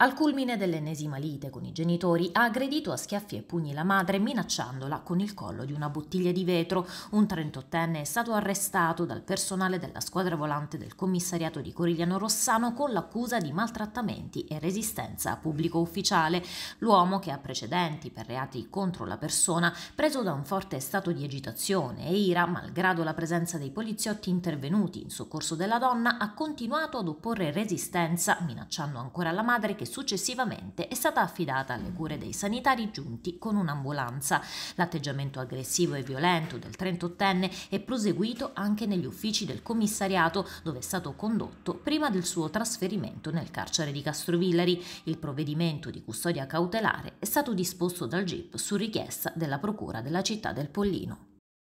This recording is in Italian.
Al culmine dell'ennesima lite con i genitori, ha aggredito a schiaffi e pugni la madre minacciandola con il collo di una bottiglia di vetro. Un 38enne è stato arrestato dal personale della squadra volante del commissariato di Corigliano Rossano con l'accusa di maltrattamenti e resistenza a pubblico ufficiale. L'uomo, che ha precedenti per reati contro la persona, preso da un forte stato di agitazione e ira, malgrado la presenza dei poliziotti intervenuti in soccorso della donna, ha continuato ad opporre resistenza, minacciando ancora la madre che successivamente è stata affidata alle cure dei sanitari giunti con un'ambulanza. L'atteggiamento aggressivo e violento del 38enne è proseguito anche negli uffici del commissariato dove è stato condotto prima del suo trasferimento nel carcere di Castrovillari. Il provvedimento di custodia cautelare è stato disposto dal GIP su richiesta della Procura della città del Pollino.